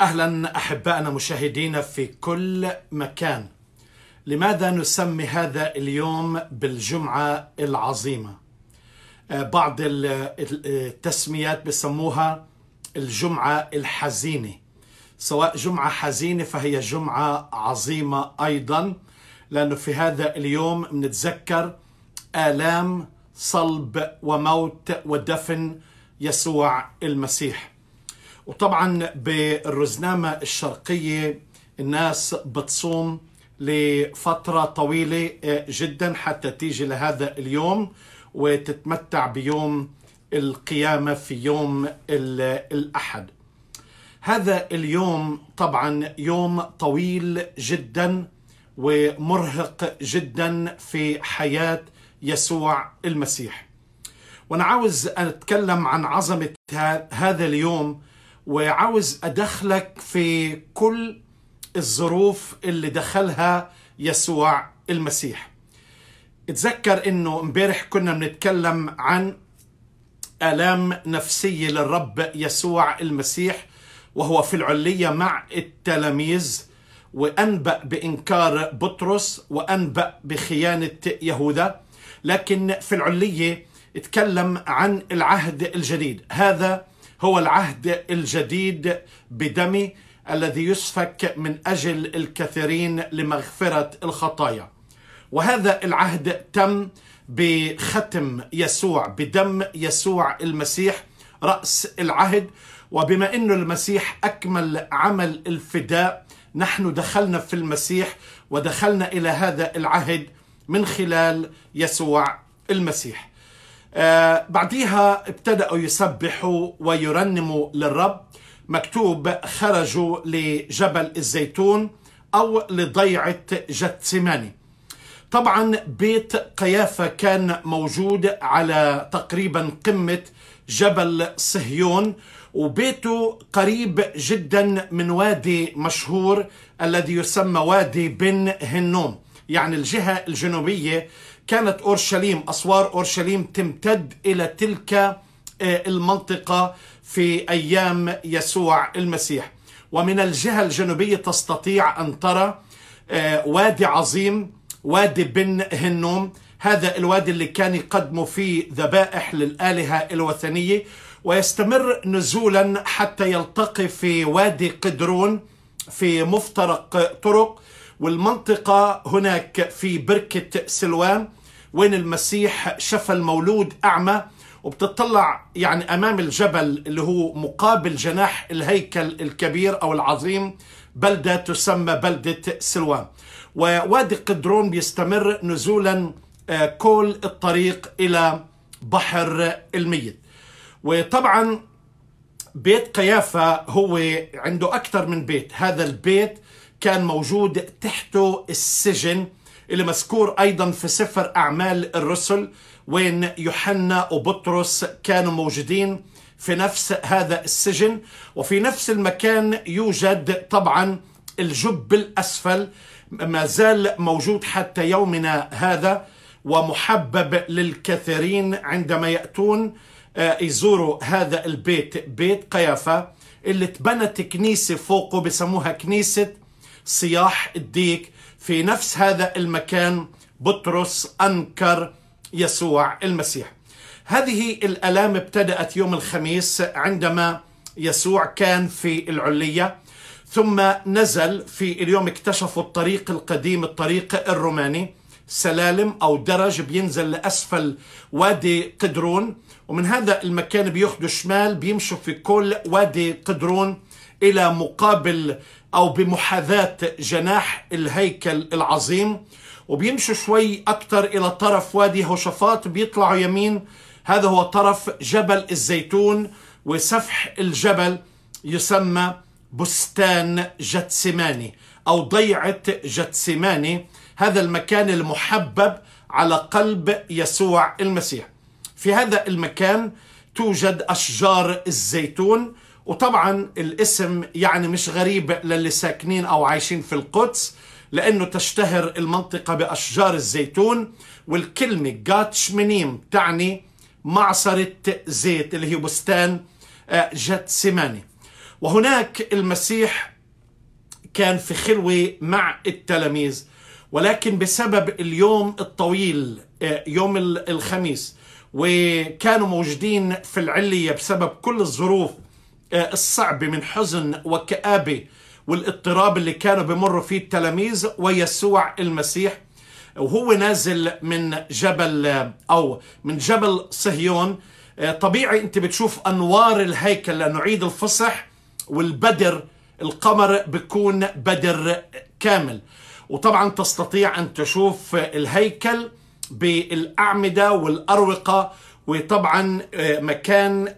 اهلا احبائنا مشاهدينا في كل مكان لماذا نسمي هذا اليوم بالجمعه العظيمه آه، بعض التسميات بسموها الجمعه الحزينه سواء جمعه حزينه فهي جمعه عظيمه ايضا لانه في هذا اليوم بنتذكر الام صلب وموت ودفن يسوع المسيح وطبعا بالرزنامة الشرقية الناس بتصوم لفترة طويلة آه، جدا حتى تيجي لهذا اليوم وتتمتع بيوم القيامة في يوم الأحد هذا اليوم طبعا يوم طويل جدا ومرهق جدا في حياة يسوع المسيح وانا عاوز اتكلم عن عظمة هذا اليوم وعاوز ادخلك في كل الظروف اللي دخلها يسوع المسيح اتذكر انه امبارح كنا بنتكلم عن الام نفسيه للرب يسوع المسيح وهو في العليه مع التلاميذ وانبأ بانكار بطرس وانبأ بخيانه يهوذا لكن في العليه اتكلم عن العهد الجديد هذا هو العهد الجديد بدمي الذي يسفك من اجل الكثيرين لمغفره الخطايا وهذا العهد تم بختم يسوع بدم يسوع المسيح راس العهد وبما انه المسيح اكمل عمل الفداء نحن دخلنا في المسيح ودخلنا الى هذا العهد من خلال يسوع المسيح آه، بعديها ابتدأوا يسبحوا ويرنموا للرب مكتوب خرجوا لجبل الزيتون أو لضيعة جتسماني طبعا بيت قيافة كان موجود على تقريبا قمة جبل صهيون وبيته قريب جدا من وادي مشهور الذي يسمى وادي بن هنوم يعني الجهة الجنوبية كانت أورشليم أسوار أورشليم تمتد إلى تلك آه، المنطقة في أيام يسوع المسيح ومن الجهة الجنوبية تستطيع أن ترى آه، وادي عظيم وادي بن هنوم هذا الوادي اللي كان يقدموا فيه ذبائح للآلهة الوثنية ويستمر نزولا حتى يلتقي في وادي قدرون في مفترق طرق والمنطقة هناك في بركة سلوان وين المسيح شفى المولود أعمى وبتطلع يعني أمام الجبل اللي هو مقابل جناح الهيكل الكبير أو العظيم بلدة تسمى بلدة سلوان ووادي قدرون بيستمر نزولا آه، كل الطريق إلى بحر الميت وطبعا بيت قيافة هو عنده أكثر من بيت هذا البيت كان موجود تحته السجن اللي مذكور أيضا في سفر أعمال الرسل وين يوحنا وبطرس كانوا موجودين في نفس هذا السجن وفي نفس المكان يوجد طبعا الجب الأسفل ما زال موجود حتى يومنا هذا ومحبب للكثيرين عندما يأتون آه، يزوروا هذا البيت بيت قيافة اللي تبنت كنيسة فوقه بسموها كنيسة صياح الديك في نفس هذا المكان بطرس أنكر يسوع المسيح هذه الألام ابتدأت يوم الخميس عندما يسوع كان في العلية ثم نزل في اليوم اكتشفوا الطريق القديم الطريق الروماني سلالم أو درج بينزل لأسفل وادي قدرون ومن هذا المكان بيخدوا شمال بيمشوا في كل وادي قدرون إلى مقابل أو بمحاذاة جناح الهيكل العظيم وبيمشوا شوي أكتر إلى طرف وادي هوشفات بيطلعوا يمين هذا هو طرف جبل الزيتون وسفح الجبل يسمى بستان جتسماني أو ضيعة جتسماني هذا المكان المحبب على قلب يسوع المسيح في هذا المكان توجد أشجار الزيتون وطبعا الاسم يعني مش غريب للي ساكنين أو عايشين في القدس لأنه تشتهر المنطقة بأشجار الزيتون والكلمة جاتش شمنيم تعني معصرة زيت اللي هي بستان آه، جتسماني وهناك المسيح كان في خلوة مع التلاميذ ولكن بسبب اليوم الطويل آه، يوم الخميس وكانوا موجودين في العلية بسبب كل الظروف آه، الصعبة من حزن وكآبة والاضطراب اللي كانوا بمروا فيه التلاميذ ويسوع المسيح وهو نازل من جبل آه، أو من جبل صهيون آه، طبيعي أنت بتشوف أنوار الهيكل لأنه عيد الفصح والبدر القمر بيكون بدر كامل وطبعا تستطيع أن تشوف الهيكل بالأعمدة والأروقة وطبعا مكان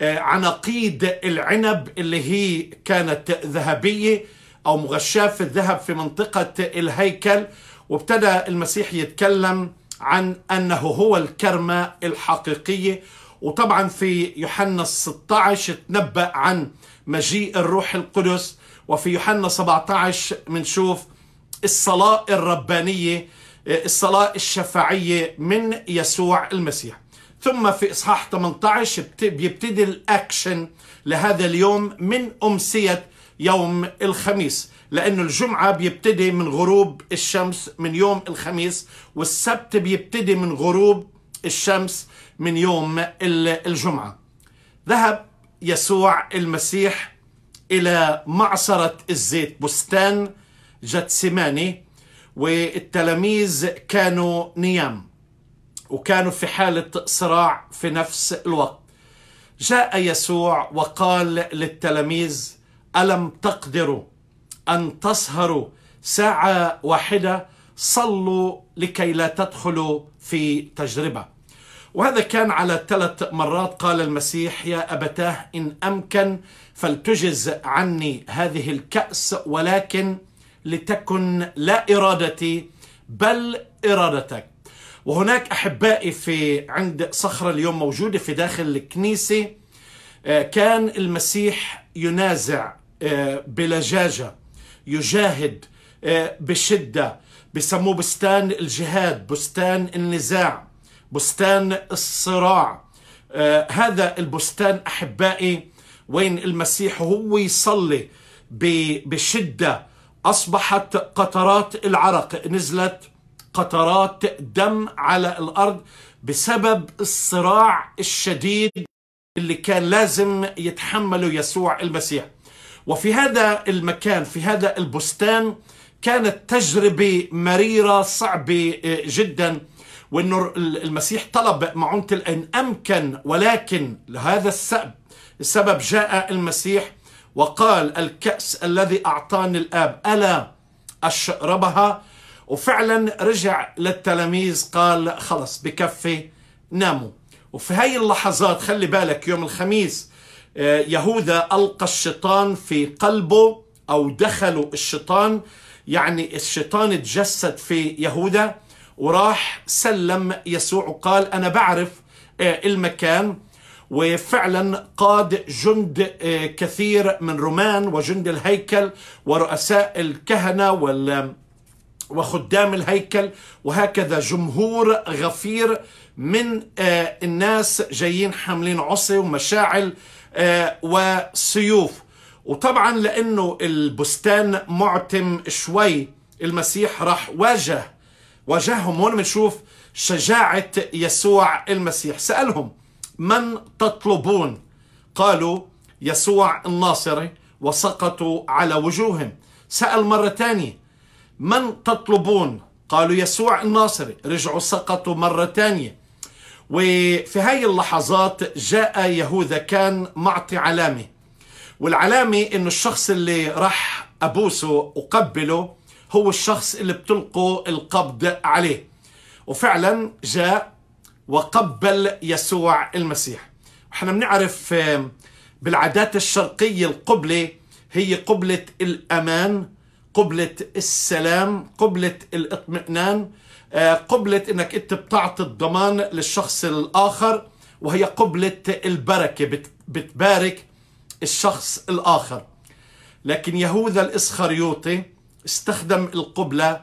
آه، عناقيد العنب اللي هي كانت ذهبية أو مغشاة الذهب في منطقة الهيكل وابتدى المسيح يتكلم عن أنه هو الكرمة الحقيقية وطبعا في يوحنا 16 تنبأ عن مجيء الروح القدس وفي يوحنا 17 بنشوف الصلاة الربانية آه، الصلاة الشفاعية من يسوع المسيح ثم في إصحاح 18 بيبتدي الأكشن لهذا اليوم من أمسية يوم الخميس لأن الجمعة بيبتدي من غروب الشمس من يوم الخميس والسبت بيبتدي من غروب الشمس من يوم الجمعة ذهب يسوع المسيح إلى معصرة الزيت بستان جتسماني والتلاميذ كانوا نيام وكانوا في حالة صراع في نفس الوقت جاء يسوع وقال للتلاميذ ألم تقدروا أن تسهروا ساعة واحدة صلوا لكي لا تدخلوا في تجربة وهذا كان على ثلاث مرات قال المسيح يا أبتاه إن أمكن فلتجز عني هذه الكأس ولكن لتكن لا إرادتي بل إرادتك وهناك أحبائي في عند صخرة اليوم موجودة في داخل الكنيسة آه، كان المسيح ينازع آه، بلجاجة يجاهد آه، بشدة بسموه بستان الجهاد بستان النزاع بستان الصراع هذا البستان أحبائي وين المسيح هو يصلي بشدة أصبحت قطرات العرق نزلت قطرات دم على الارض بسبب الصراع الشديد اللي كان لازم يتحمله يسوع المسيح وفي هذا المكان في هذا البستان كانت تجربة مريرة صعبة آه، جدا وأنه المسيح طلب معونة الآن أمكن ولكن لهذا السبب السبب جاء المسيح وقال الكأس الذي أعطاني الآب ألا أشربها وفعلا رجع للتلاميذ قال خلص بكفي ناموا وفي هاي اللحظات خلي بالك يوم الخميس آه، يهوذا ألقى الشيطان في قلبه أو دخلوا الشيطان يعني الشيطان تجسد في يهوذا وراح سلم يسوع وقال أنا بعرف آه، المكان وفعلا قاد جند آه، كثير من رومان وجند الهيكل ورؤساء الكهنة وال وخدام الهيكل وهكذا جمهور غفير من آه، الناس جايين حاملين عصي ومشاعل آه، وسيوف وطبعا لانه البستان معتم شوي المسيح راح واجه واجههم هون بنشوف شجاعة يسوع المسيح سألهم من تطلبون قالوا يسوع الناصري وسقطوا على وجوههم سأل مرة ثانية من تطلبون قالوا يسوع الناصري رجعوا سقطوا مرة ثانية وفي هاي اللحظات جاء يهوذا كان معطي علامة والعلامة انه الشخص اللي راح ابوسه وقبله هو الشخص اللي بتلقوا القبض عليه وفعلا جاء وقبل يسوع المسيح احنا بنعرف بالعادات الشرقية القبلة هي قبلة الأمان قبلة السلام قبلة الاطمئنان آه، قبلة انك انت بتعطي الضمان للشخص الاخر وهي قبلة البركة بتبارك الشخص الاخر لكن يهوذا الاسخريوطي استخدم القبلة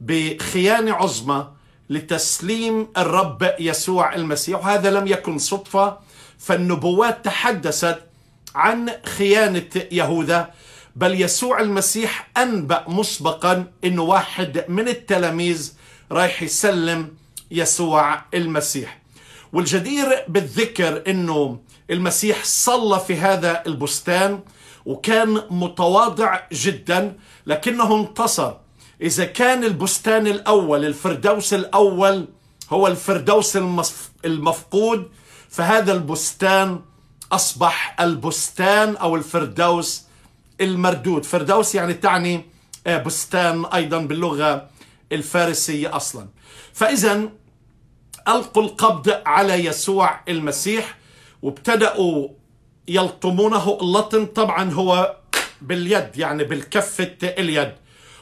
بخيانة عظمى لتسليم الرب يسوع المسيح وهذا لم يكن صدفة فالنبوات تحدثت عن خيانة يهوذا بل يسوع المسيح أنبأ مسبقا أنه واحد من التلاميذ رايح يسلم يسوع المسيح والجدير بالذكر أنه المسيح صلى في هذا البستان وكان متواضع جدا لكنه انتصر إذا كان البستان الأول الفردوس الأول هو الفردوس المفقود فهذا البستان أصبح البستان أو الفردوس المردود فردوس يعني تعني آه، بستان أيضا باللغة الفارسية أصلا فإذا ألقوا القبض على يسوع المسيح وابتدأوا يلطمونه اللطم طبعا هو باليد يعني بالكفة اليد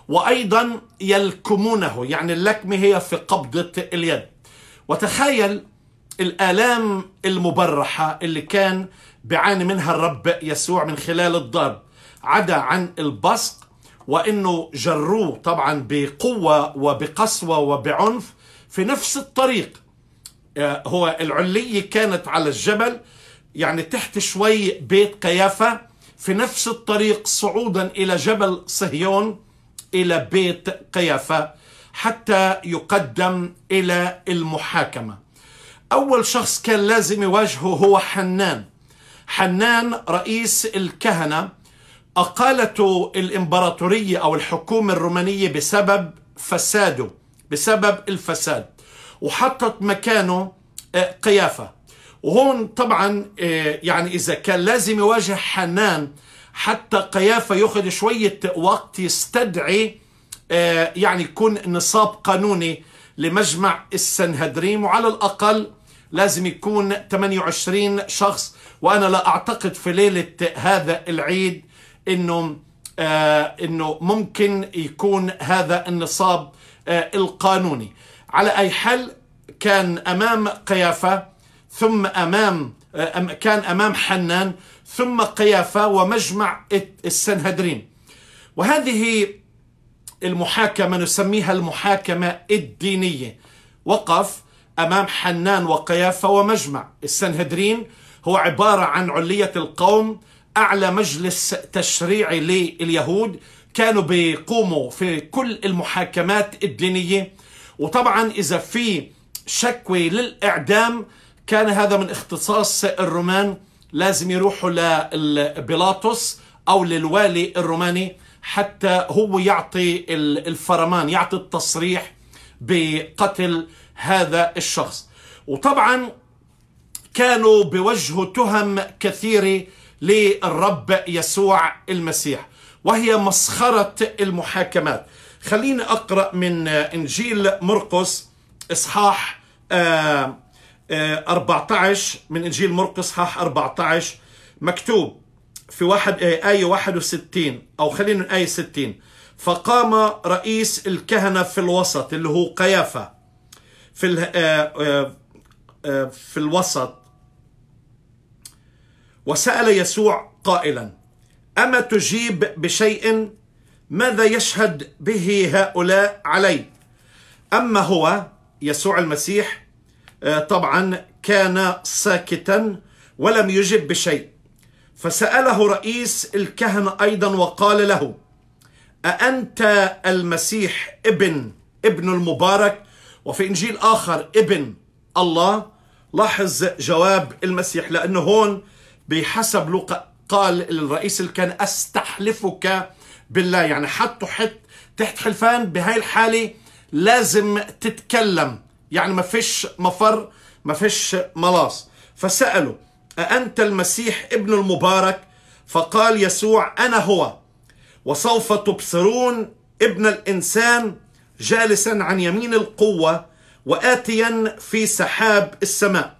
وأيضا يلكمونه يعني اللكمة هي في قبضة اليد وتخيل الآلام المبرحة اللي كان بيعاني منها الرب يسوع من خلال الضرب عدا عن البصق وانه جروه طبعا بقوه وبقسوه وبعنف في نفس الطريق آه، هو العليه كانت على الجبل يعني تحت شوي بيت قيافه في نفس الطريق صعودا الى جبل صهيون الى بيت قيافه حتى يقدم الى المحاكمه. اول شخص كان لازم يواجهه هو حنان. حنان رئيس الكهنه أقالته الإمبراطورية أو الحكومة الرومانية بسبب فساده بسبب الفساد وحطت مكانه آه، قيافة وهون طبعا آه، يعني إذا كان لازم يواجه حنان حتى قيافة يأخذ شوية وقت يستدعي آه، يعني يكون نصاب قانوني لمجمع السنهدريم وعلى الأقل لازم يكون 28 شخص وأنا لا أعتقد في ليلة هذا العيد انه آه انه ممكن يكون هذا النصاب آه القانوني على اي حل كان امام قيافه ثم امام آه كان امام حنان ثم قيافه ومجمع السنهدرين وهذه المحاكمه نسميها المحاكمه الدينيه وقف امام حنان وقيافه ومجمع السنهدرين هو عباره عن عليه القوم أعلى مجلس تشريعي لليهود كانوا بيقوموا في كل المحاكمات الدينية وطبعا إذا في شكوى للإعدام كان هذا من اختصاص الرومان لازم يروحوا لبيلاطس أو للوالي الروماني حتى هو يعطي الفرمان يعطي التصريح بقتل هذا الشخص وطبعا كانوا بوجهوا تهم كثيرة للرب يسوع المسيح وهي مسخرة المحاكمات خليني أقرأ من إنجيل مرقس إصحاح 14 آه، آه، من إنجيل مرقس إصحاح 14 مكتوب في واحد آه، آية 61 أو خلينا آية 60 فقام رئيس الكهنة في الوسط اللي هو قيافة في في الوسط وسأل يسوع قائلا أما تجيب بشيء ماذا يشهد به هؤلاء علي أما هو يسوع المسيح آه, طبعا كان ساكتا ولم يجب بشيء فسأله رئيس الكهنة أيضا وقال له أأنت المسيح ابن ابن المبارك وفي إنجيل آخر ابن الله لاحظ جواب المسيح لأنه هون بحسب لوقا قال الرئيس اللي كان استحلفك بالله يعني حطه حت تحت حلفان بهاي الحالة لازم تتكلم يعني ما فيش مفر ما فيش ملاص فسأله أأنت المسيح ابن المبارك فقال يسوع أنا هو وسوف تبصرون ابن الإنسان جالسا عن يمين القوة وآتيا في سحاب السماء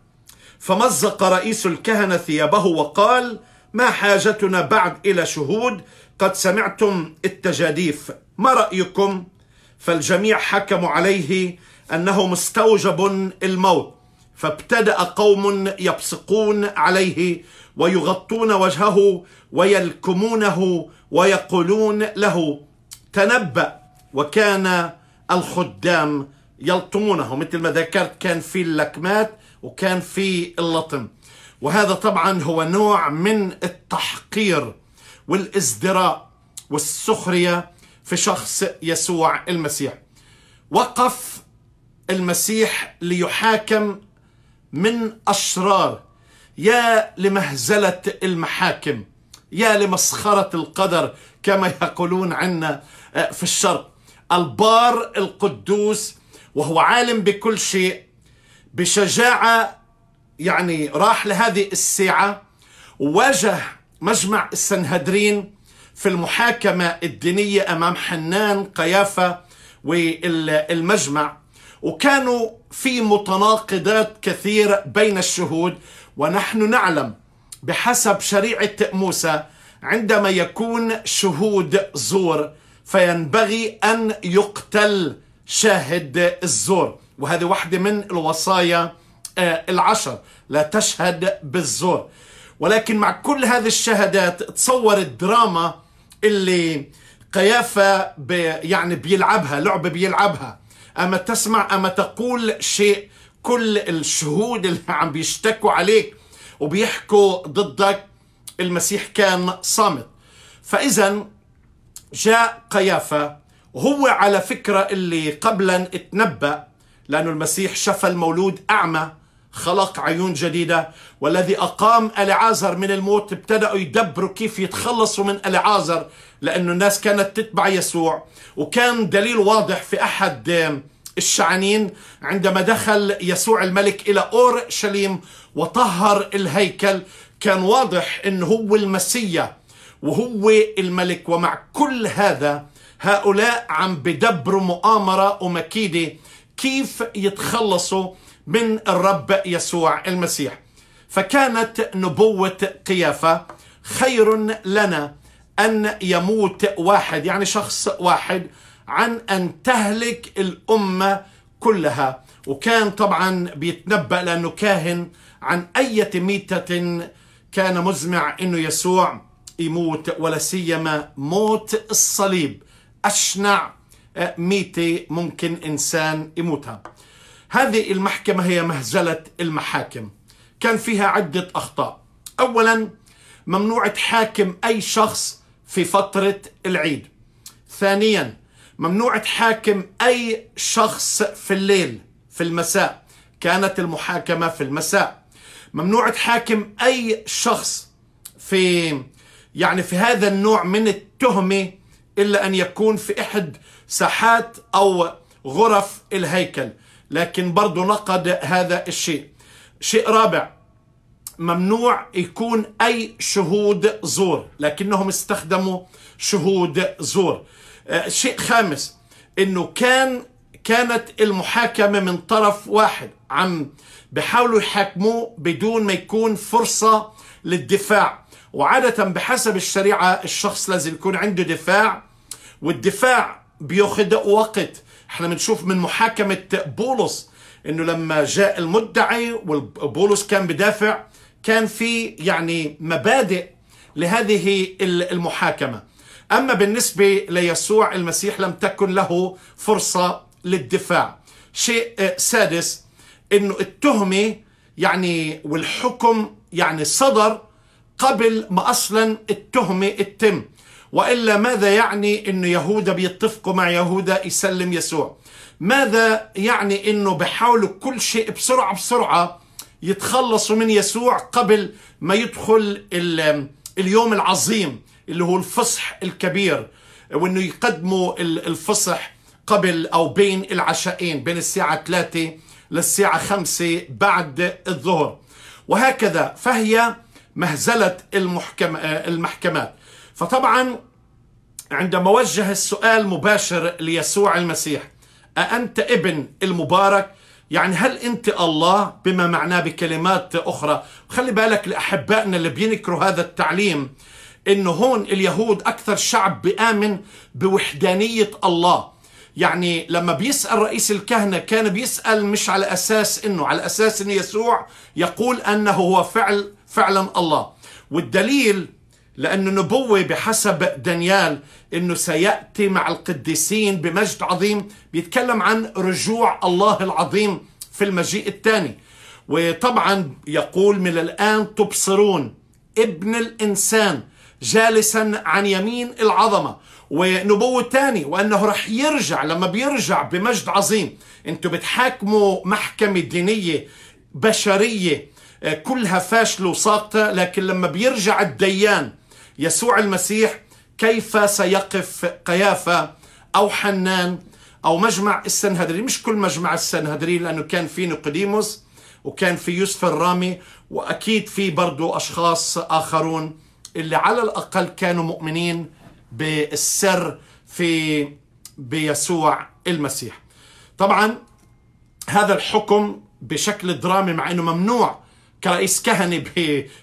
فمزق رئيس الكهنة ثيابه وقال ما حاجتنا بعد إلى شهود قد سمعتم التجاديف ما رأيكم فالجميع حكموا عليه أنه مستوجب الموت فابتدأ قوم يبصقون عليه ويغطون وجهه ويلكمونه ويقولون له تنبأ وكان الخدام يلطمونه مثل ما ذكرت كان في اللكمات وكان في اللطم وهذا طبعا هو نوع من التحقير والازدراء والسخريه في شخص يسوع المسيح وقف المسيح ليحاكم من اشرار يا لمهزله المحاكم يا لمسخره القدر كما يقولون عنا آه، في الشرق البار القدوس وهو عالم بكل شيء بشجاعة يعني راح لهذه الساعة وواجه مجمع السنهدرين في المحاكمة الدينية أمام حنان قيافة والمجمع وكانوا في متناقضات كثيرة بين الشهود ونحن نعلم بحسب شريعة موسى عندما يكون شهود زور فينبغي أن يقتل شاهد الزور وهذه واحدة من الوصايا آه، العشر لا تشهد بالزور ولكن مع كل هذه الشهادات تصور الدراما اللي قيافة بي يعني بيلعبها لعبة بيلعبها أما تسمع أما تقول شيء كل الشهود اللي عم بيشتكوا عليك وبيحكوا ضدك المسيح كان صامت فإذا جاء قيافة وهو على فكرة اللي قبلا اتنبأ لأن المسيح شفى المولود أعمى خلق عيون جديدة والذي أقام ألعازر من الموت ابتدأوا يدبروا كيف يتخلصوا من ألعازر لأنه الناس كانت تتبع يسوع وكان دليل واضح في أحد الشعنين عندما دخل يسوع الملك إلى أورشليم وطهر الهيكل كان واضح أنه هو المسيا وهو الملك ومع كل هذا هؤلاء عم بدبروا مؤامرة ومكيدة كيف يتخلصوا من الرب يسوع المسيح فكانت نبوة قيافة خير لنا أن يموت واحد يعني شخص واحد عن أن تهلك الأمة كلها وكان طبعا بيتنبأ لأنه كاهن عن أي ميتة كان مزمع أنه يسوع يموت ولا سيما موت الصليب أشنع ميتة ممكن إنسان يموتها هذه المحكمة هي مهزلة المحاكم كان فيها عدة أخطاء أولا ممنوع تحاكم أي شخص في فترة العيد ثانيا ممنوع تحاكم أي شخص في الليل في المساء كانت المحاكمة في المساء ممنوع تحاكم أي شخص في يعني في هذا النوع من التهمة إلا أن يكون في إحد ساحات أو غرف الهيكل لكن برضو نقد هذا الشيء شيء رابع ممنوع يكون أي شهود زور لكنهم استخدموا شهود زور آه، شيء خامس أنه كان كانت المحاكمة من طرف واحد عم بحاولوا يحاكموه بدون ما يكون فرصة للدفاع وعادة بحسب الشريعة الشخص لازم يكون عنده دفاع والدفاع بياخد وقت احنا بنشوف من محاكمة بولس انه لما جاء المدعي وبولس كان بدافع كان في يعني مبادئ لهذه المحاكمة أما بالنسبة ليسوع المسيح لم تكن له فرصة للدفاع شيء آه، سادس أنه التهمة يعني والحكم يعني صدر قبل ما أصلا التهمة تتم والا ماذا يعني انه يهودا بيتفقوا مع يهودا يسلم يسوع ماذا يعني انه بحاولوا كل شيء بسرعه بسرعه يتخلصوا من يسوع قبل ما يدخل اليوم العظيم اللي هو الفصح الكبير وانه يقدموا الفصح قبل او بين العشاءين بين الساعه 3 للساعه 5 بعد الظهر وهكذا فهي مهزله المحكمات فطبعا عندما وجه السؤال مباشر ليسوع المسيح أأنت ابن المبارك يعني هل أنت الله بما معناه بكلمات أخرى خلي بالك لأحبائنا اللي بينكروا هذا التعليم إنه هون اليهود أكثر شعب بآمن بوحدانية الله يعني لما بيسأل رئيس الكهنة كان بيسأل مش على أساس إنه على أساس إن يسوع يقول أنه هو فعل فعلا الله والدليل لأن نبوة بحسب دانيال أنه سيأتي مع القديسين بمجد عظيم بيتكلم عن رجوع الله العظيم في المجيء الثاني وطبعا يقول من الآن تبصرون ابن الإنسان جالسا عن يمين العظمة ونبوة تاني وأنه رح يرجع لما بيرجع بمجد عظيم أنتوا بتحاكموا محكمة دينية بشرية كلها فاشلة وساقطة لكن لما بيرجع الديان يسوع المسيح كيف سيقف قيافة أو حنان أو مجمع السنهدرين مش كل مجمع السنهدرين لأنه كان في نقديموس وكان في يوسف الرامي وأكيد في برضو أشخاص آخرون اللي على الأقل كانوا مؤمنين بالسر في بيسوع المسيح طبعا هذا الحكم بشكل درامي مع أنه ممنوع كرئيس كهنة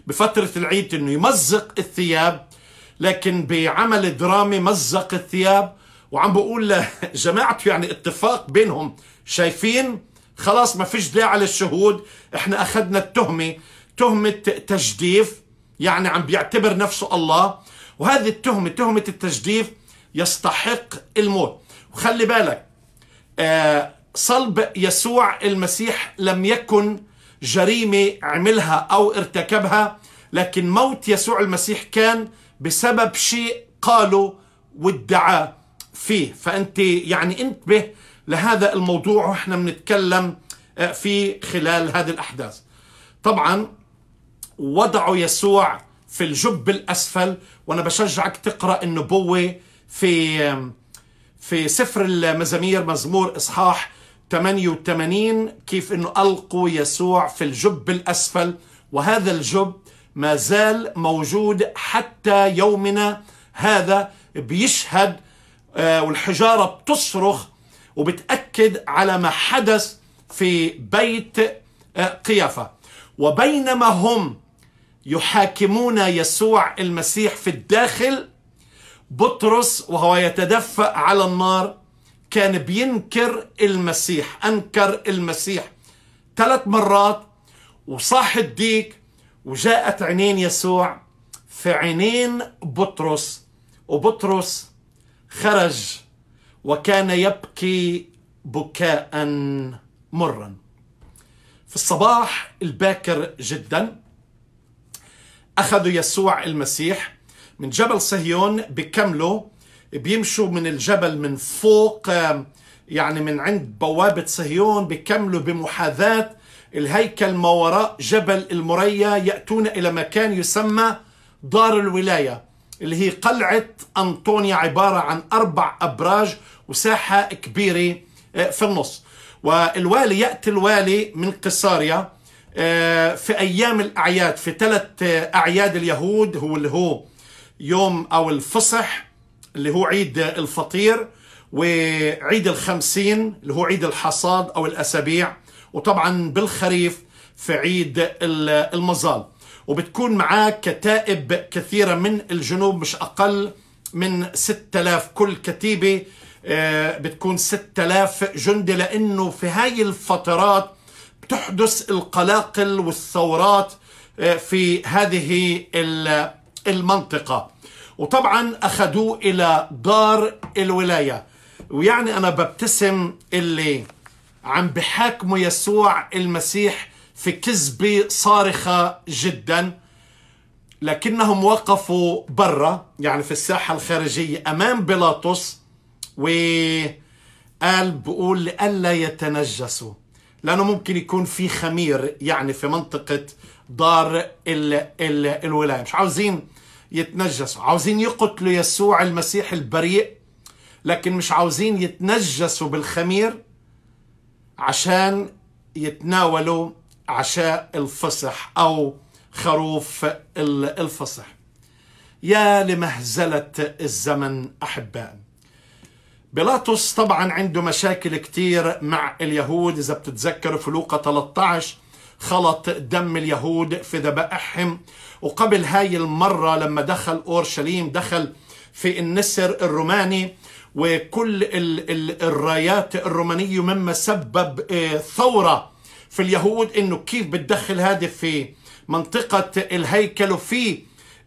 بفترة العيد أنه يمزق الثياب لكن بعمل درامي مزق الثياب وعم بقول لجماعته يعني اتفاق بينهم شايفين خلاص ما فيش داعي للشهود احنا اخذنا التهمة تهمة تجديف يعني عم بيعتبر نفسه الله وهذه التهمة تهمة التجديف يستحق الموت وخلي بالك آه، صلب يسوع المسيح لم يكن جريمة عملها أو ارتكبها لكن موت يسوع المسيح كان بسبب شيء قاله وادعاه فيه فأنت يعني انتبه لهذا الموضوع وإحنا بنتكلم آه، في خلال هذه الأحداث طبعا وضعوا يسوع في الجب الأسفل وأنا بشجعك تقرأ النبوة في في سفر المزامير مزمور إصحاح 88 كيف انه القوا يسوع في الجب الاسفل وهذا الجب ما زال موجود حتى يومنا هذا بيشهد آه، والحجاره بتصرخ وبتاكد على ما حدث في بيت آه، قيافه وبينما هم يحاكمون يسوع المسيح في الداخل بطرس وهو يتدفأ على النار كان بينكر المسيح أنكر المسيح ثلاث مرات وصاح الديك وجاءت عينين يسوع في عينين بطرس وبطرس خرج وكان يبكي بكاء مرا في الصباح الباكر جدا أخذ يسوع المسيح من جبل صهيون بكمله بيمشوا من الجبل من فوق يعني من عند بوابة صهيون بيكملوا بمحاذاة الهيكل ما وراء جبل المريا يأتون إلى مكان يسمى دار الولاية اللي هي قلعة أنطونيا عبارة عن أربع أبراج وساحة كبيرة آه، في النص والوالي يأتي الوالي من قيصاريا آه، في أيام الأعياد في ثلاث آه، أعياد اليهود هو اللي هو يوم أو الفصح اللي هو عيد الفطير وعيد الخمسين اللي هو عيد الحصاد أو الأسابيع وطبعا بالخريف في عيد المظال وبتكون معاه كتائب كثيرة من الجنوب مش أقل من 6000 كل كتيبة آه، بتكون 6000 جندي لأنه في هاي الفترات بتحدث القلاقل والثورات آه، في هذه المنطقة وطبعا أخذوه إلى دار الولاية ويعني أنا ببتسم اللي عم بحاكمه يسوع المسيح في كذبة صارخة جدا لكنهم وقفوا برا يعني في الساحة الخارجية أمام بيلاطس وقال بقول لألا يتنجسوا لأنه ممكن يكون في خمير يعني في منطقة دار ال ال الولاية مش عاوزين يتنجسوا عاوزين يقتلوا يسوع المسيح البريء لكن مش عاوزين يتنجسوا بالخمير عشان يتناولوا عشاء الفصح أو خروف الفصح يا لمهزلة الزمن أحباء بيلاطس طبعا عنده مشاكل كتير مع اليهود إذا بتتذكروا في لوقا 13 خلط دم اليهود في ذبائحهم وقبل هاي المرة لما دخل أورشليم دخل في النسر الروماني وكل ال ال الرايات الرومانية مما سبب آه، ثورة في اليهود انه كيف بتدخل هذه في منطقة الهيكل وفي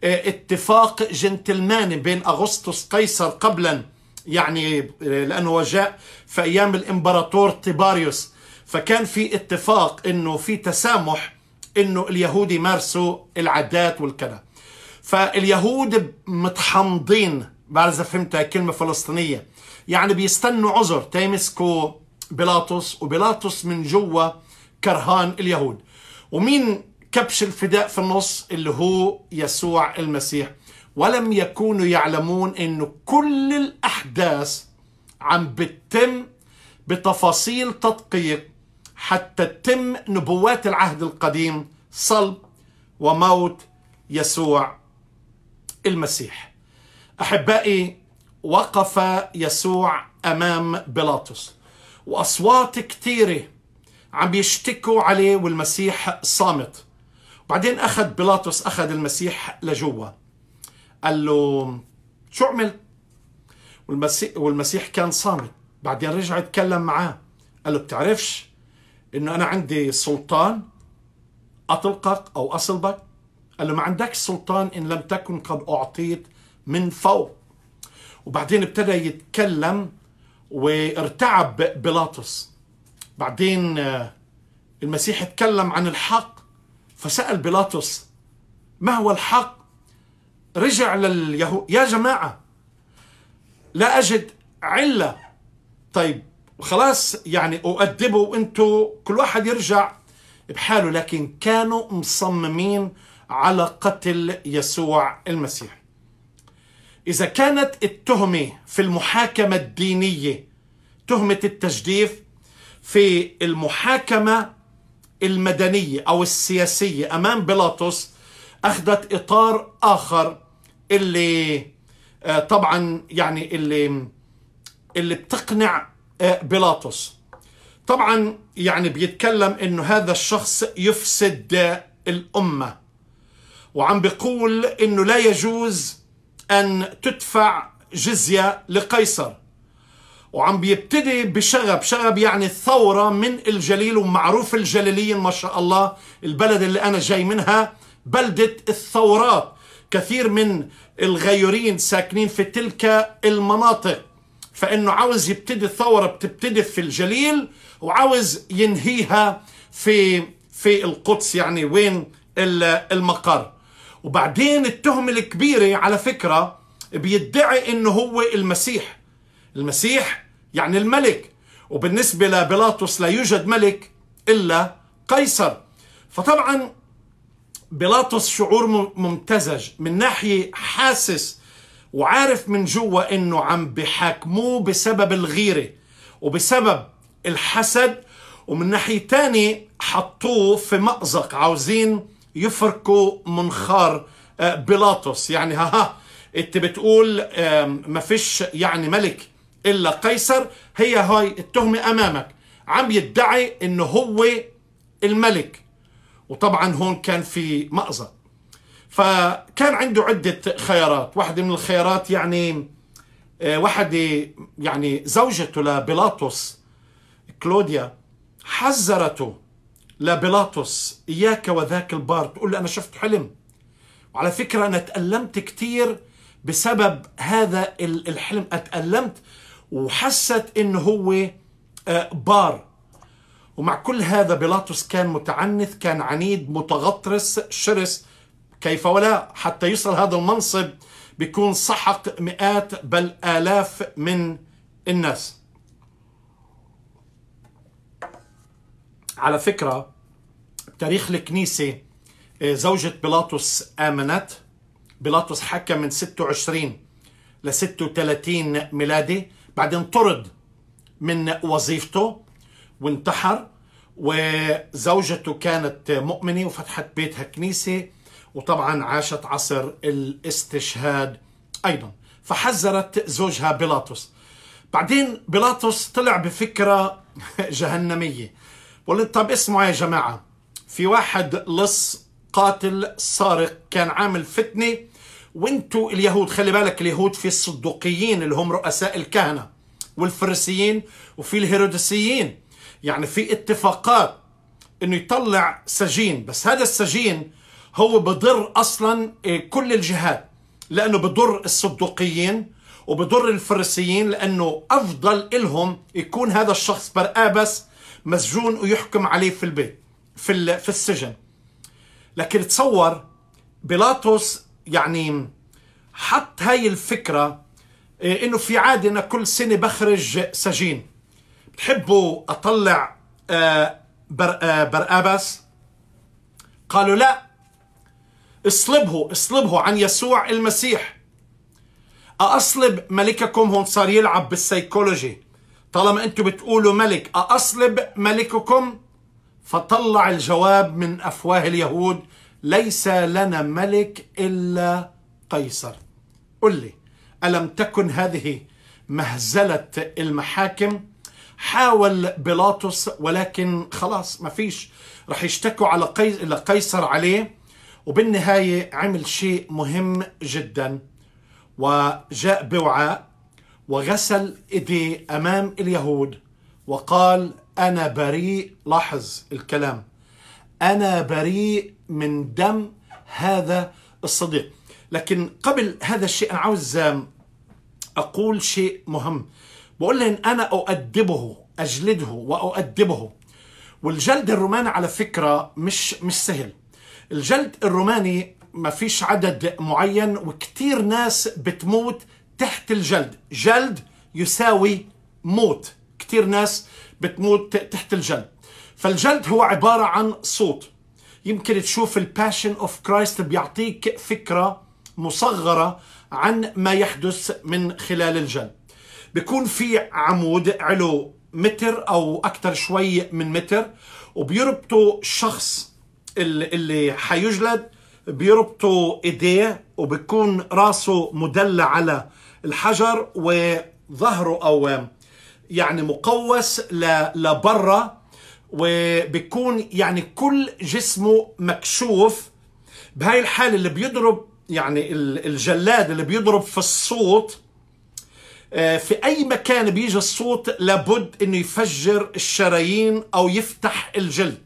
آه، اتفاق جنتلماني بين اغسطس قيصر قبلا يعني آه، لانه جاء في ايام الامبراطور تيباريوس فكان في اتفاق انه في تسامح انه اليهود يمارسوا العادات والكذا فاليهود متحمضين بعد اذا فهمتها كلمه فلسطينيه يعني بيستنوا عذر تيمسكوا بيلاطس وبيلاطس من جوا كرهان اليهود ومين كبش الفداء في النص اللي هو يسوع المسيح ولم يكونوا يعلمون انه كل الاحداث عم بتتم بتفاصيل تدقيق حتى تتم نبوات العهد القديم صلب وموت يسوع المسيح احبائي وقف يسوع امام بيلاطس واصوات كثيره عم يشتكوا عليه والمسيح صامت بعدين اخذ بيلاطس اخذ المسيح لجوا قال له شو عملت والمسيح والمسيح كان صامت بعدين رجع يتكلم معاه قال له بتعرفش انه انا عندي سلطان اطلقك او اصلبك قال له ما عندك سلطان ان لم تكن قد اعطيت من فوق وبعدين ابتدى يتكلم وارتعب بيلاطس بعدين آه، المسيح اتكلم عن الحق فسأل بيلاطس ما هو الحق رجع لليهود يا جماعة لا أجد علة طيب وخلاص يعني أؤدبوا وانتوا كل واحد يرجع بحاله لكن كانوا مصممين على قتل يسوع المسيح إذا كانت التهمة في المحاكمة الدينية تهمة التجديف في المحاكمة المدنية أو السياسية أمام بيلاطس أخذت إطار آخر اللي آه، طبعا يعني اللي اللي بتقنع إيه، بيلاطس طبعا يعني بيتكلم انه هذا الشخص يفسد الامه وعم بيقول انه لا يجوز ان تدفع جزيه لقيصر وعم بيبتدي بشغب شغب يعني الثورة من الجليل ومعروف الجليليين ما شاء الله البلد اللي أنا جاي منها بلدة الثورات كثير من الغيورين ساكنين في تلك المناطق فانه عاوز يبتدي الثوره بتبتدي في الجليل وعاوز ينهيها في في القدس يعني وين المقر وبعدين التهمه الكبيره على فكره بيدعي انه هو المسيح المسيح يعني الملك وبالنسبه لبيلاطس لا يوجد ملك الا قيصر فطبعا بيلاطس شعور ممتزج من ناحيه حاسس وعارف من جوا انه عم بحاكموه بسبب الغيره وبسبب الحسد ومن ناحيه تاني حطوه في مأزق عاوزين يفركوا منخار آه، بيلاطس يعني ها ها انت بتقول ما فيش يعني ملك الا قيصر هي هاي التهمه امامك عم يدعي انه هو الملك وطبعا هون كان في مأزق فكان عنده عدة خيارات واحدة من الخيارات يعني آه، واحدة يعني زوجته لبيلاطس كلوديا حذرته لبيلاطس إياك وذاك البار تقول له أنا شفت حلم وعلى فكرة أنا تألمت كثير بسبب هذا الحلم أتألمت وحست إنه هو آه، بار ومع كل هذا بيلاطس كان متعنث كان عنيد متغطرس شرس كيف ولا حتى يصل هذا المنصب بيكون سحق مئات بل آلاف من الناس على فكرة تاريخ الكنيسة آه، زوجة بيلاطس آمنت بيلاطس حكم من 26 ل 36 ميلادي بعدين طرد من وظيفته وانتحر وزوجته كانت مؤمنة وفتحت بيتها كنيسة وطبعا عاشت عصر الاستشهاد أيضا فحذرت زوجها بيلاطس بعدين بيلاطس طلع بفكرة جهنمية بقول طب اسمعوا يا جماعة في واحد لص قاتل سارق كان عامل فتنة وانتوا اليهود خلي بالك اليهود في الصدوقيين اللي هم رؤساء الكهنة والفرسيين وفي الهيرودسيين يعني في اتفاقات انه يطلع سجين بس هذا السجين هو بضر أصلا إيه، كل الجهات لأنه بضر الصدوقيين وبضر الفرسيين لأنه أفضل إلهم يكون هذا الشخص برآبس مسجون ويحكم عليه في البيت في في السجن لكن تصور بيلاطس يعني حط هاي الفكرة إيه، إنه في عادة أنا كل سنة بخرج سجين بتحبوا أطلع آه، برآبس آه، قالوا لا اصلبه اصلبه عن يسوع المسيح أأصلب ملككم هون صار يلعب بالسيكولوجي طالما أنتم بتقولوا ملك أأصلب ملككم فطلع الجواب من أفواه اليهود ليس لنا ملك إلا قيصر قل لي ألم تكن هذه مهزلة المحاكم حاول بيلاطس ولكن خلاص ما فيش رح يشتكوا على قيصر عليه وبالنهاية عمل شيء مهم جدا وجاء بوعاء وغسل ايديه امام اليهود وقال انا بريء لاحظ الكلام انا بريء من دم هذا الصديق لكن قبل هذا الشيء انا عاوز اقول شيء مهم بقول لهم انا اؤدبه اجلده واؤدبه والجلد الروماني على فكره مش مش سهل الجلد الروماني ما فيش عدد معين وكتير ناس بتموت تحت الجلد جلد يساوي موت كتير ناس بتموت تحت الجلد فالجلد هو عبارة عن صوت يمكن تشوف الباشن اوف كرايست بيعطيك فكرة مصغرة عن ما يحدث من خلال الجلد بيكون في عمود علو متر او اكثر شوي من متر وبيربطوا شخص اللي حيجلد بيربطوا ايديه وبكون راسه مدلع على الحجر وظهره او يعني مقوس لبرا وبكون يعني كل جسمه مكشوف بهاي الحالة اللي بيضرب يعني الجلاد اللي بيضرب في الصوت آه، في أي مكان بيجي الصوت لابد إنه يفجر الشرايين أو يفتح الجلد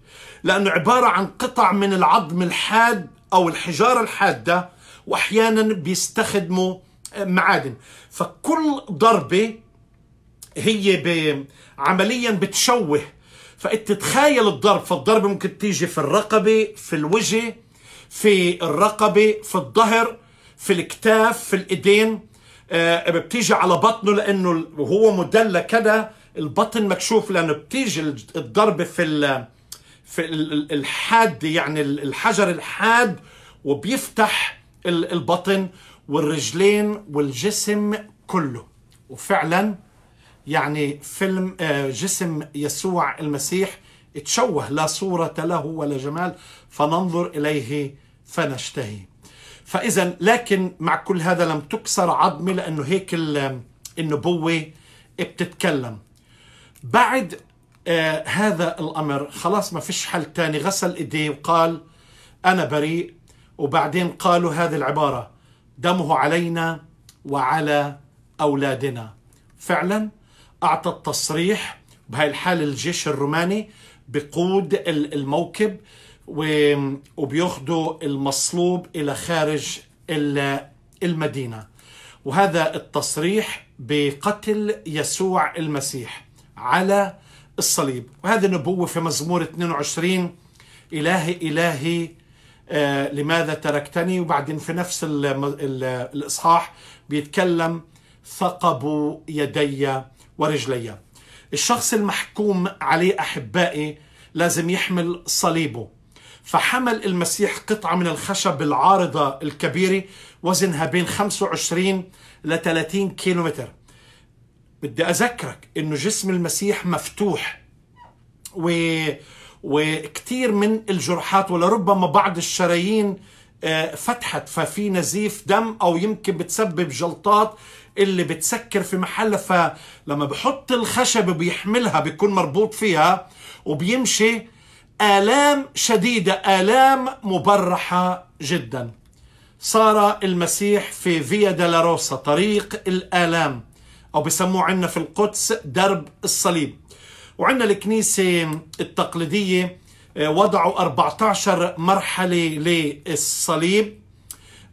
لأنه عبارة عن قطع من العظم الحاد أو الحجارة الحادة وأحيانا بيستخدموا آه، معادن فكل ضربة هي عمليا بتشوه فانت تخيل الضرب فالضربه ممكن تيجي في الرقبه في الوجه في الرقبه في الظهر في الكتاف في الايدين آه بتيجي على بطنه لانه هو مدلى كده البطن مكشوف لانه بتيجي الضربه في في الحاد يعني الحجر الحاد وبيفتح البطن والرجلين والجسم كله وفعلا يعني فيلم آه، جسم يسوع المسيح تشوه لا صورة له ولا جمال فننظر إليه فنشتهي فإذا لكن مع كل هذا لم تكسر عظمي لأنه هيك النبوة بتتكلم بعد آه هذا الأمر خلاص ما فيش حل تاني غسل إيديه وقال أنا بريء وبعدين قالوا هذه العبارة دمه علينا وعلى أولادنا فعلا أعطى التصريح بهاي الحالة الجيش الروماني بقود الموكب وبياخذوا المصلوب إلى خارج المدينة وهذا التصريح بقتل يسوع المسيح على الصليب وهذه النبوة في مزمور 22 إلهي إلهي آه لماذا تركتني وبعدين في نفس الـ الـ الإصحاح بيتكلم ثقبوا يدي ورجلي الشخص المحكوم عليه أحبائي لازم يحمل صليبه فحمل المسيح قطعة من الخشب العارضة الكبيرة وزنها بين 25 ل 30 كيلومتر بدي أذكرك إنه جسم المسيح مفتوح و وكثير من الجرحات ولربما بعض الشرايين آه، فتحت ففي نزيف دم او يمكن بتسبب جلطات اللي بتسكر في محلها فلما بحط الخشب بيحملها بيكون مربوط فيها وبيمشي آلام شديدة آلام مبرحة جدا صار المسيح في فيا دلاروسا طريق الآلام أو بسموه عنا في القدس درب الصليب وعنا الكنيسة التقليدية آه، وضعوا 14 مرحلة للصليب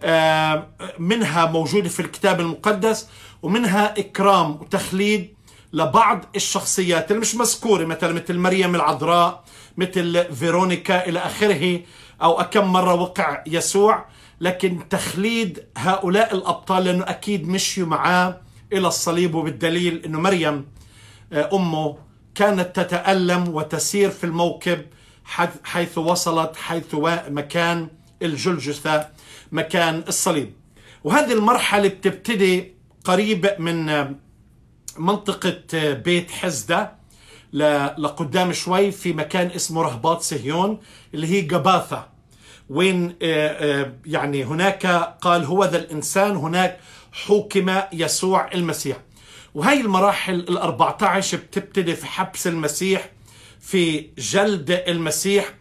آه، منها موجودة في الكتاب المقدس ومنها إكرام وتخليد لبعض الشخصيات اللي مش مذكورة مثلا مثل مريم العذراء مثل فيرونيكا إلى آخره أو كم مرة وقع يسوع لكن تخليد هؤلاء الأبطال لأنه أكيد مشيوا معاه إلى الصليب وبالدليل أنه مريم آه، أمه كانت تتألم وتسير في الموكب حيث وصلت حيث مكان الجلجثة مكان الصليب وهذه المرحلة بتبتدي قريب من آه، منطقة آه، بيت حزدة لقدام شوي في مكان اسمه رهبات سهيون اللي هي جباثة وين يعني هناك قال هو ذا الإنسان هناك حكم يسوع المسيح وهي المراحل ال14 بتبتدي في حبس المسيح في جلد المسيح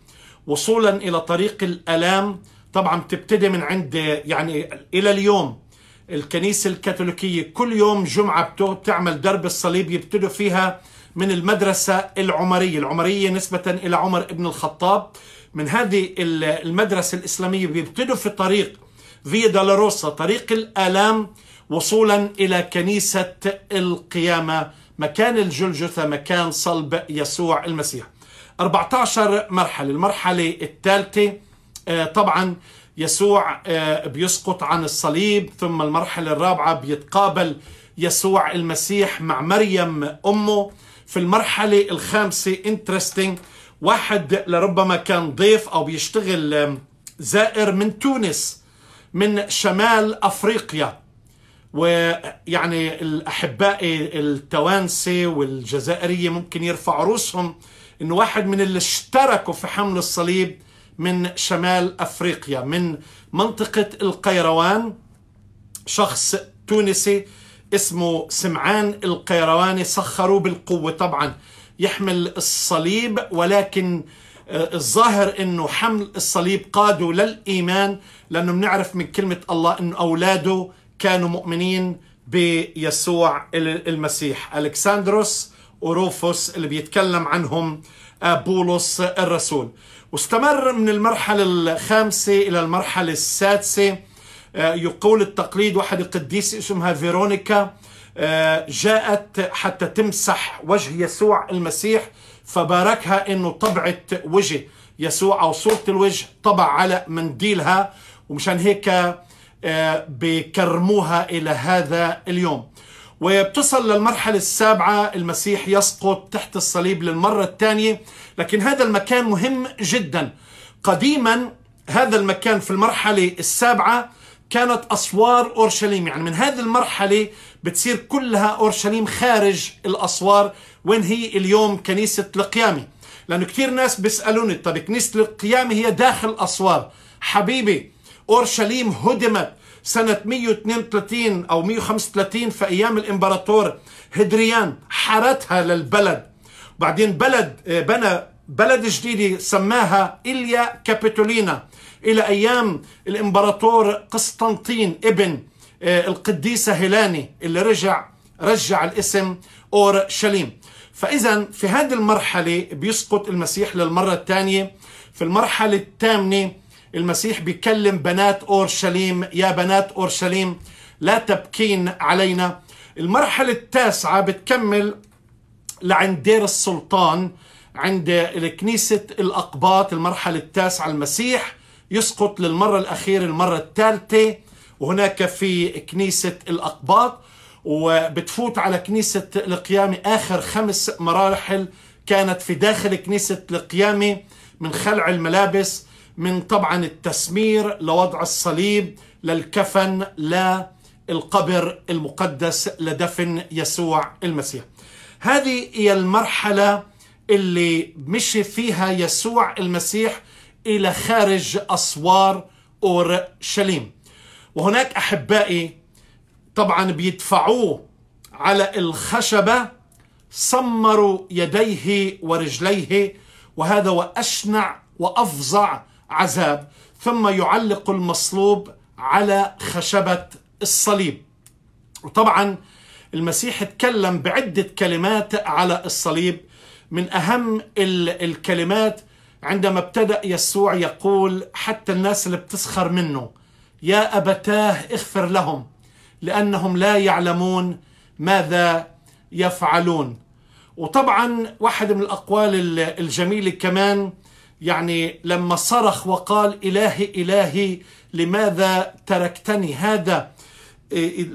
وصولا إلى طريق الألام طبعا بتبتدي من عند يعني إلى اليوم الكنيسة الكاثوليكية كل يوم جمعة بتعمل درب الصليب يبتدوا فيها من المدرسة العمرية العمرية نسبة إلى عمر ابن الخطاب من هذه المدرسة الإسلامية بيبتدوا في طريق فيا دولوروسا طريق الآلام وصولا إلى كنيسة القيامة مكان الجلجثة مكان صلب يسوع المسيح 14 مرحلة المرحلة الثالثة آه، طبعا يسوع آه، بيسقط عن الصليب ثم المرحلة الرابعة بيتقابل يسوع المسيح مع مريم أمه في المرحلة الخامسة انترستينج واحد لربما كان ضيف أو بيشتغل زائر من تونس من شمال أفريقيا ويعني الأحباء التوانسة والجزائرية ممكن يرفعوا رؤوسهم إنه واحد من اللي اشتركوا في حمل الصليب من شمال أفريقيا من منطقة القيروان شخص تونسي اسمه سمعان القيرواني سخروا بالقوة طبعا يحمل الصليب ولكن آه، الظاهر انه حمل الصليب قاده للايمان لانه بنعرف من كلمه الله انه اولاده كانوا مؤمنين بيسوع المسيح الكسندروس وروفوس اللي بيتكلم عنهم آه، بولس الرسول واستمر من المرحلة الخامسة إلى المرحلة السادسة آه، يقول التقليد واحد القديس اسمها فيرونيكا آه، جاءت حتى تمسح وجه يسوع المسيح فباركها انه طبعت وجه يسوع او صورة الوجه طبع على منديلها ومشان هيك آه، بكرموها إلى هذا اليوم ويبتصل للمرحلة السابعة المسيح يسقط تحت الصليب للمرة الثانية لكن هذا المكان مهم جدا قديما هذا المكان في المرحلة السابعة كانت أسوار أورشليم يعني من هذه المرحلة بتصير كلها أورشليم خارج الأسوار وين هي اليوم كنيسة القيامة لأنه كثير ناس بيسألوني طب كنيسة القيامة هي داخل الأسوار حبيبي أورشليم هدمت سنة 132 أو 135 في أيام الإمبراطور هدريان حارتها للبلد بعدين بلد بنى بلد جديدة سماها إليا كابيتولينا إلى أيام الإمبراطور قسطنطين ابن آه، القديسة هيلاني اللي رجع رجع الاسم أورشليم فإذا في هذه المرحلة بيسقط المسيح للمرة الثانية في المرحلة الثامنة المسيح بيكلم بنات اورشليم يا بنات اورشليم لا تبكين علينا المرحله التاسعه بتكمل لعند دير السلطان عند كنيسه الاقباط المرحله التاسعه المسيح يسقط للمره الاخيره المره الثالثه وهناك في كنيسه الاقباط وبتفوت على كنيسه القيامه اخر خمس مراحل كانت في داخل كنيسه القيامه من خلع الملابس من طبعا التسمير لوضع الصليب للكفن للقبر المقدس لدفن يسوع المسيح هذه هي المرحلة اللي مشي فيها يسوع المسيح إلى خارج أسوار أورشليم وهناك أحبائي طبعا بيدفعوه على الخشبة صمروا يديه ورجليه وهذا وأشنع وأفظع عذاب ثم يعلق المصلوب على خشبة الصليب وطبعا المسيح تكلم بعدة كلمات على الصليب من أهم الكلمات عندما ابتدأ يسوع يقول حتى الناس اللي بتسخر منه يا أبتاه اغفر لهم لأنهم لا يعلمون ماذا يفعلون وطبعا واحد من الأقوال الجميلة كمان يعني لما صرخ وقال إلهي إلهي لماذا تركتني هذا إيه، إيه،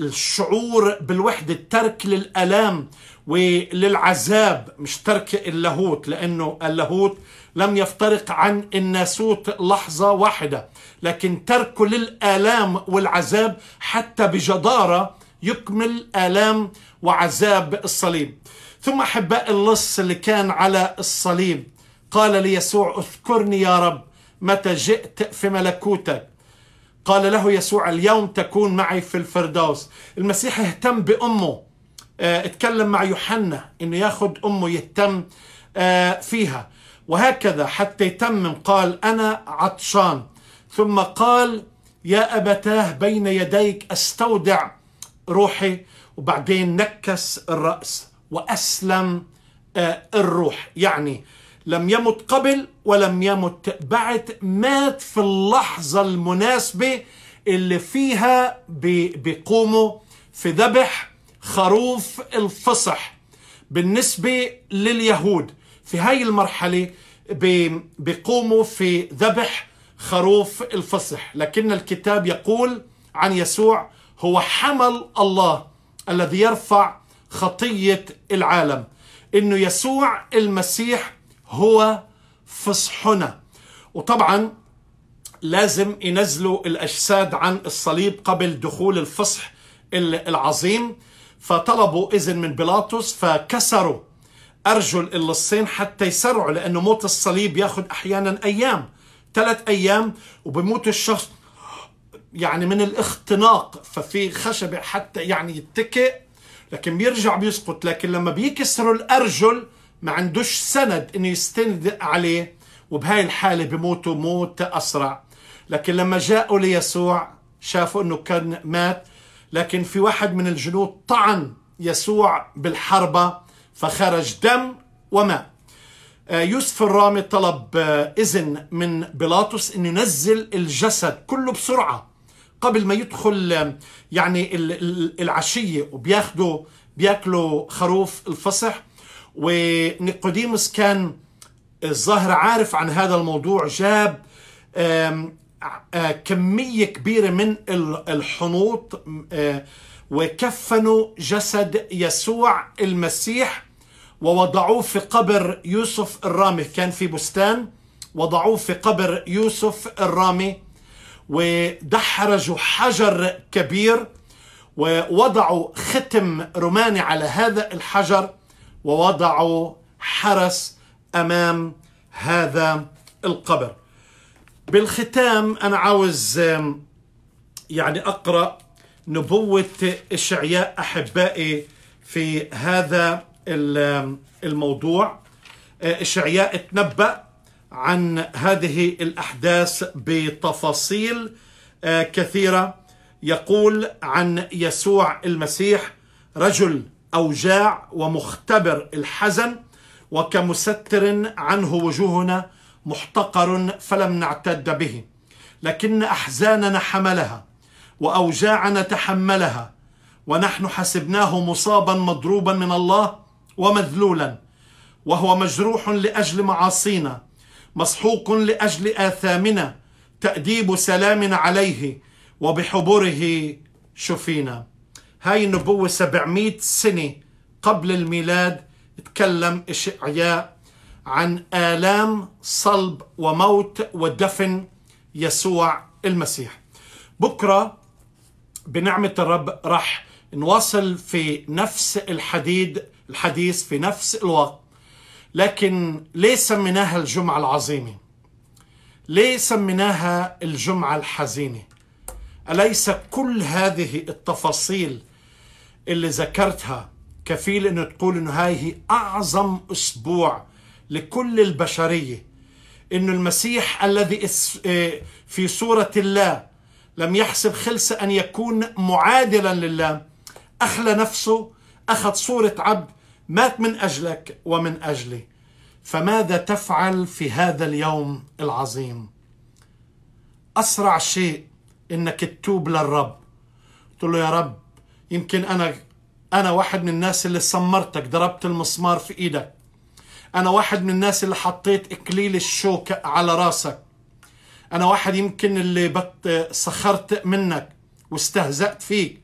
الشعور بالوحدة الترك للألام وللعذاب مش ترك اللاهوت لأنه اللاهوت لم يفترق عن الناسوت لحظة واحدة لكن تركه للآلام والعذاب حتى بجدارة يكمل آلام وعذاب الصليب ثم أحباء اللص اللي كان على الصليب قال ليسوع اذكرني يا رب متى جئت في ملكوتك قال له يسوع اليوم تكون معي في الفردوس المسيح اهتم بأمه آه، اتكلم مع يوحنا انه ياخد امه يهتم آه، فيها وهكذا حتى يتمم قال انا عطشان ثم قال يا ابتاه بين يديك استودع روحي وبعدين نكس الراس واسلم آه، الروح يعني لم يمت قبل ولم يمت بعد مات في اللحظة المناسبة اللي فيها بيقوموا في ذبح خروف الفصح بالنسبة لليهود في هاي المرحلة بيقوموا في ذبح خروف الفصح لكن الكتاب يقول عن يسوع هو حمل الله الذي يرفع خطية العالم انه يسوع المسيح هو فصحنا وطبعا لازم ينزلوا الأجساد عن الصليب قبل دخول الفصح العظيم فطلبوا إذن من بيلاطس فكسروا أرجل اللصين حتى يسرعوا لأنه موت الصليب ياخذ أحيانا أيام ثلاث أيام وبموت الشخص يعني من الاختناق ففي خشبة حتى يعني يتكئ لكن بيرجع بيسقط لكن لما بيكسروا الأرجل ما عندوش سند انه يستند عليه وبهاي الحاله بموتوا موت اسرع لكن لما جاءوا ليسوع شافوا انه كان مات لكن في واحد من الجنود طعن يسوع بالحربه فخرج دم وماء آه، يوسف الرامي طلب آه، اذن من بيلاطس انه ينزل الجسد كله بسرعه قبل ما يدخل آه، يعني العشيه وبياخدوا بياكلوا خروف الفصح ونيقوديموس كان الظاهر عارف عن هذا الموضوع جاب كمية كبيرة من الحنوط وكفنوا جسد يسوع المسيح ووضعوه في قبر يوسف الرامي كان في بستان وضعوه في قبر يوسف الرامي ودحرجوا حجر كبير ووضعوا ختم روماني على هذا الحجر ووضعوا حرس امام هذا القبر بالختام انا عاوز يعني اقرا نبوه اشعياء احبائي في هذا الموضوع اشعياء آه، تنبأ عن هذه الاحداث بتفاصيل آه، كثيره يقول عن يسوع المسيح رجل أوجاع ومختبر الحزن وكمستر عنه وجوهنا محتقر فلم نعتد به لكن أحزاننا حملها وأوجاعنا تحملها ونحن حسبناه مصابا مضروبا من الله ومذلولا وهو مجروح لأجل معاصينا مسحوق لأجل آثامنا تأديب سلامنا عليه وبحبره شفينا هاي النبوة 700 سنة قبل الميلاد تكلم إشعياء عن آلام صلب وموت ودفن يسوع المسيح بكرة بنعمة الرب راح نواصل في نفس الحديد الحديث في نفس الوقت لكن ليه سميناها الجمعة العظيمة ليه سميناها الجمعة الحزينة أليس كل هذه التفاصيل اللي ذكرتها كفيل انه تقول انه هاي هي اعظم اسبوع لكل البشريه انه المسيح الذي آه، في صوره الله لم يحسب خلص ان يكون معادلا لله اخلى نفسه اخذ صوره عبد مات من اجلك ومن اجلي فماذا تفعل في هذا اليوم العظيم اسرع شيء انك تتوب للرب تقول له يا رب يمكن أنا أنا واحد من الناس اللي سمرتك ضربت المسمار في إيدك أنا واحد من الناس اللي حطيت إكليل الشوكة على راسك أنا واحد يمكن اللي بت سخرت منك واستهزأت فيك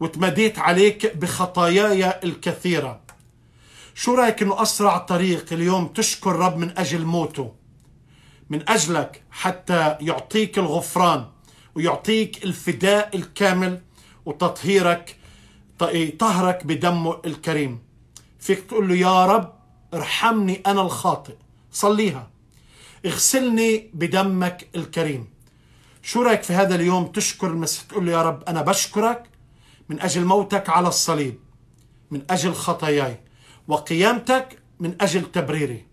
وتمديت عليك بخطاياي الكثيرة شو رأيك أنه أسرع طريق اليوم تشكر رب من أجل موته من أجلك حتى يعطيك الغفران ويعطيك الفداء الكامل وتطهيرك طهرك بدمه الكريم فيك تقول له يا رب ارحمني أنا الخاطئ صليها اغسلني بدمك الكريم شو رايك في هذا اليوم تشكر المسيح تقول له يا رب أنا بشكرك من أجل موتك على الصليب من أجل خطاياي وقيامتك من أجل تبريري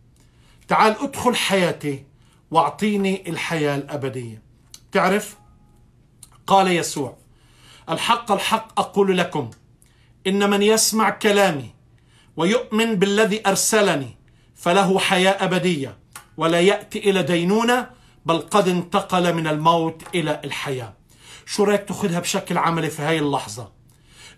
تعال أدخل حياتي واعطيني الحياة الأبدية تعرف قال يسوع الحق الحق أقول لكم إن من يسمع كلامي ويؤمن بالذي أرسلني فله حياة أبدية ولا يأتي إلى دينونة بل قد انتقل من الموت إلى الحياة شو رأيك تأخذها بشكل عملي في هاي اللحظة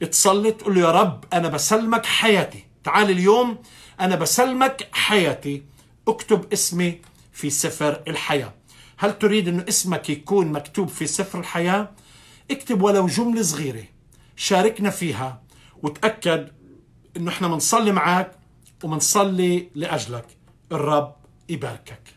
اتصلي تقول له يا رب أنا بسلمك حياتي تعال اليوم أنا بسلمك حياتي اكتب اسمي في سفر الحياة هل تريد أن اسمك يكون مكتوب في سفر الحياة؟ اكتب ولو جملة صغيرة شاركنا فيها وتأكد انه احنا بنصلي معك وبنصلي لاجلك الرب يباركك